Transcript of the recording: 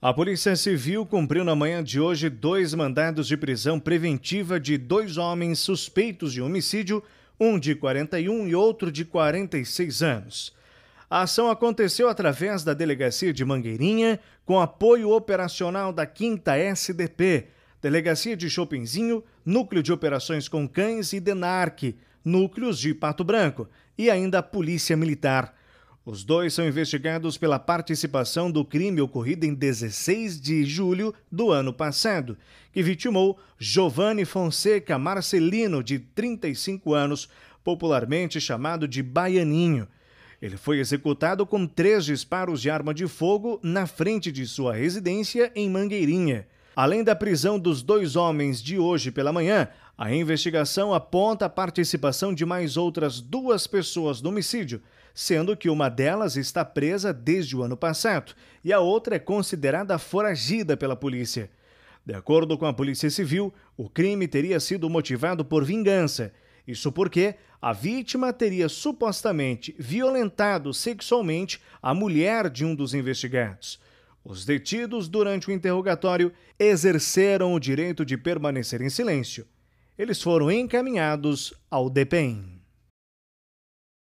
A Polícia Civil cumpriu na manhã de hoje dois mandados de prisão preventiva de dois homens suspeitos de homicídio, um de 41 e outro de 46 anos. A ação aconteceu através da Delegacia de Mangueirinha, com apoio operacional da 5 SDP, Delegacia de Chopinzinho, Núcleo de Operações com Cães e DENARC, núcleos de Pato Branco, e ainda a Polícia Militar. Os dois são investigados pela participação do crime ocorrido em 16 de julho do ano passado, que vitimou Giovanni Fonseca Marcelino, de 35 anos, popularmente chamado de Baianinho. Ele foi executado com três disparos de arma de fogo na frente de sua residência em Mangueirinha. Além da prisão dos dois homens de hoje pela manhã, a investigação aponta a participação de mais outras duas pessoas no homicídio, sendo que uma delas está presa desde o ano passado e a outra é considerada foragida pela polícia. De acordo com a Polícia Civil, o crime teria sido motivado por vingança. Isso porque a vítima teria supostamente violentado sexualmente a mulher de um dos investigados. Os detidos, durante o interrogatório, exerceram o direito de permanecer em silêncio. Eles foram encaminhados ao DPEM.